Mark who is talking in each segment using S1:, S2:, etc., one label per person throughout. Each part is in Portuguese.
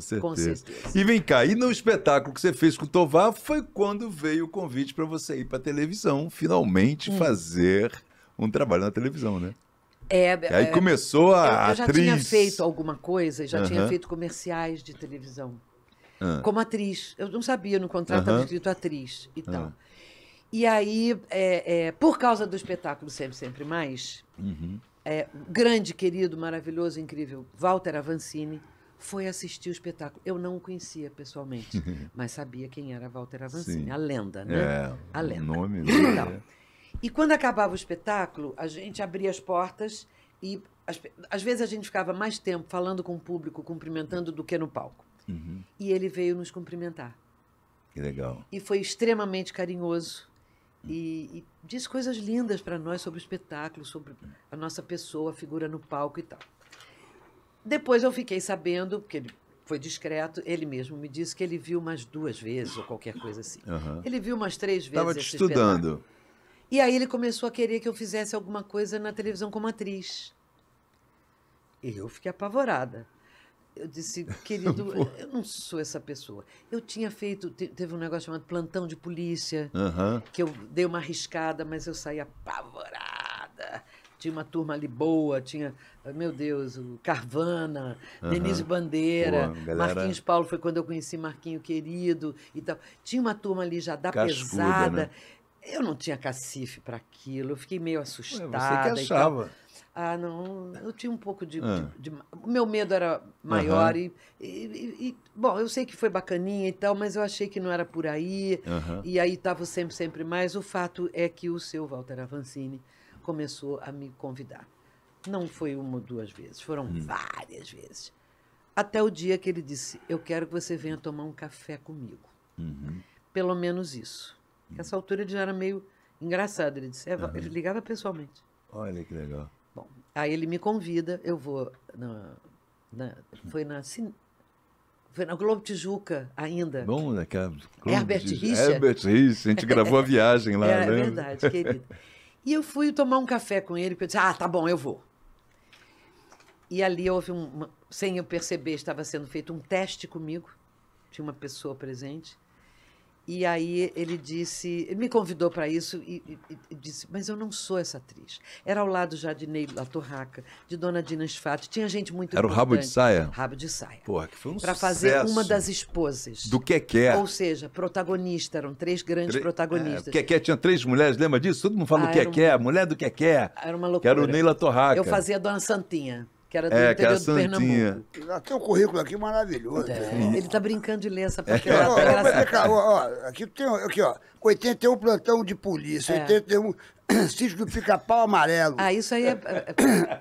S1: Com certeza. com certeza. E vem cá, e no espetáculo que você fez com o Tovar foi quando veio o convite para você ir para televisão, finalmente hum. fazer um trabalho na televisão, né?
S2: É, e aí é. começou a eu, eu já atriz... tinha feito alguma coisa, já uhum. tinha feito comerciais de televisão. Uhum. Como atriz. Eu não sabia, no contrato estava uhum. escrito atriz e tal. Ah. E aí, é, é, por causa do espetáculo Sempre, Sempre Mais, uhum. é, grande, querido, maravilhoso, incrível, Walter Avancini, foi assistir o espetáculo. Eu não o conhecia pessoalmente, mas sabia quem era Walter Avancini, a lenda, né? É, a lenda. Nome né? então, E quando acabava o espetáculo, a gente abria as portas e as, às vezes a gente ficava mais tempo falando com o público, cumprimentando do que no palco. Uhum. E ele veio nos cumprimentar. Que legal. E foi extremamente carinhoso. E, e, coisas lindas para nós sobre o espetáculo, sobre a nossa pessoa, a figura no palco e tal. Depois eu fiquei sabendo, porque ele foi discreto, ele mesmo me disse que ele viu umas duas vezes ou qualquer coisa assim. Uhum. Ele viu umas três vezes. Estava te estudando. Espetáculo. E aí ele começou a querer que eu fizesse alguma coisa na televisão como atriz. E eu fiquei apavorada. Eu disse, querido, eu não sou essa pessoa. Eu tinha feito, teve um negócio chamado plantão de polícia, uhum. que eu dei uma arriscada, mas eu saí apavorada tinha uma turma ali boa, tinha, meu Deus, o Carvana, uhum. Denise Bandeira, boa, Marquinhos Paulo foi quando eu conheci Marquinho Querido e tal. Tinha uma turma ali já da Cascuda, pesada. Né? Eu não tinha cacife para aquilo, eu fiquei meio assustada. Ué, você que achava. Ah, não, eu tinha um pouco de. Ah. de, de meu medo era maior uhum. e, e, e, Bom, eu sei que foi bacaninha e tal, mas eu achei que não era por aí. Uhum. E aí estava sempre, sempre mais. O fato é que o seu Walter Avancini começou a me convidar. Não foi uma ou duas vezes, foram hum. várias vezes. Até o dia que ele disse: Eu quero que você venha tomar um café comigo. Uhum. Pelo menos isso. Uhum. Nessa altura ele já era meio engraçado. Ele disse: é, uhum. Ele ligava pessoalmente. Olha que legal. Bom, aí ele me convida, eu vou. Na, na, foi na. Foi na Globo Tijuca ainda. Bom, naquela. Né, é Globo Herbert Richa. Herbert é Richa, a gente gravou a viagem lá. É, verdade, querido. E eu fui tomar um café com ele, porque eu disse, ah, tá bom, eu vou. E ali houve um, sem eu perceber, estava sendo feito um teste comigo, tinha uma pessoa presente, e aí ele disse, ele me convidou para isso e, e, e, disse, mas eu não sou essa atriz. Era ao lado já de Ney La Torraca, de Dona Dina Sfato, tinha gente muito Era importante. o Rabo de Saia? Rabo de Saia.
S1: Porra, que foi um sucesso. Para fazer uma das
S2: esposas. Do
S1: Quequé. Ou
S2: seja, protagonista, eram três grandes Tre... É, protagonistas. É, Quequé
S1: tinha três mulheres, lembra disso? Todo mundo fala ah, do Quequé, uma... mulher do Quequé.
S2: Era uma loucura. Que era o Ney La Torraca. Eu fazia
S1: a Dona Santinha que era do é, interior do Pernambuco. Tem é um currículo aqui maravilhoso.
S2: É. Ele tá
S1: brincando de ler essa papelada. É. Ó, ó, ó, aqui tem aqui, ó, 81 plantão de polícia, é. 81 Sítio do Pica-Pau Amarelo. Ah, isso aí é.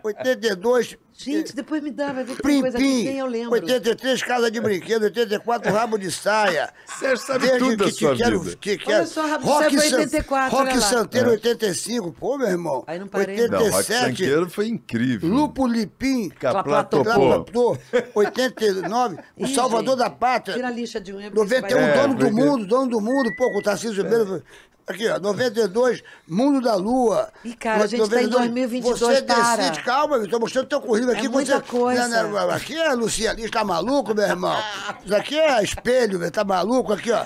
S1: 82. É, é gente,
S2: depois me dá, vai ver que Plim, que eu lembro.
S1: 83, Casa de Brinquedo, 84, Rabo de Saia. Sérgio sabe Desde tudo que da sua quero, vida. Que quero. Olha só, Rabo de Saia foi 84, Rock Santeiro, é. 85. Pô, meu irmão. Aí não parei. 87. Não, rock foi incrível. Lupo Lipim. Caplatopô. 89. o Ih, Salvador gente, da Pátria. Tira a lixa de unha. É 91, é, dono porque... do mundo, dono do mundo. Pô, com o Tarcísio é. Ribeiro. Aqui, ó, 92, Mundo da Lua. E, cara, a gente está em 2022, Você para. decide, calma, eu mostrando mostrando teu currículo é aqui. É muita você, coisa. Né, né, aqui é Lucianista, está maluco, meu irmão? Isso aqui é espelho, está maluco? Aqui, ó.